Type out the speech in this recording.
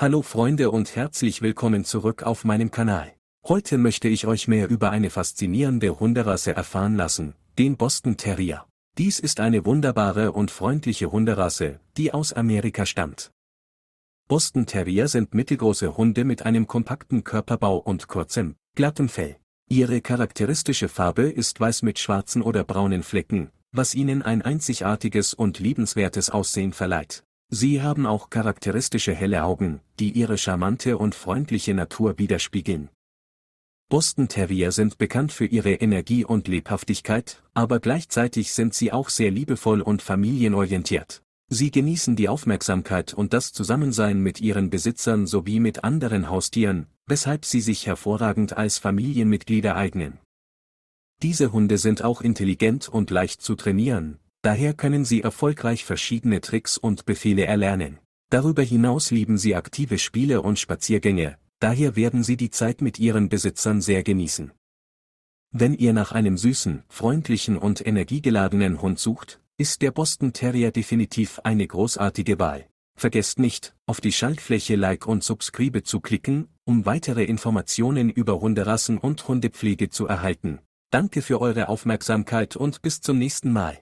Hallo Freunde und herzlich willkommen zurück auf meinem Kanal. Heute möchte ich euch mehr über eine faszinierende Hunderasse erfahren lassen, den Boston Terrier. Dies ist eine wunderbare und freundliche Hunderasse, die aus Amerika stammt. Boston Terrier sind mittelgroße Hunde mit einem kompakten Körperbau und kurzem, glattem Fell. Ihre charakteristische Farbe ist weiß mit schwarzen oder braunen Flecken, was ihnen ein einzigartiges und liebenswertes Aussehen verleiht. Sie haben auch charakteristische helle Augen, die ihre charmante und freundliche Natur widerspiegeln. Boston Terrier sind bekannt für ihre Energie und Lebhaftigkeit, aber gleichzeitig sind sie auch sehr liebevoll und familienorientiert. Sie genießen die Aufmerksamkeit und das Zusammensein mit ihren Besitzern sowie mit anderen Haustieren, weshalb sie sich hervorragend als Familienmitglieder eignen. Diese Hunde sind auch intelligent und leicht zu trainieren, Daher können sie erfolgreich verschiedene Tricks und Befehle erlernen. Darüber hinaus lieben sie aktive Spiele und Spaziergänge, daher werden sie die Zeit mit ihren Besitzern sehr genießen. Wenn ihr nach einem süßen, freundlichen und energiegeladenen Hund sucht, ist der Boston Terrier definitiv eine großartige Wahl. Vergesst nicht, auf die Schaltfläche Like und Subscribe zu klicken, um weitere Informationen über Hunderassen und Hundepflege zu erhalten. Danke für eure Aufmerksamkeit und bis zum nächsten Mal.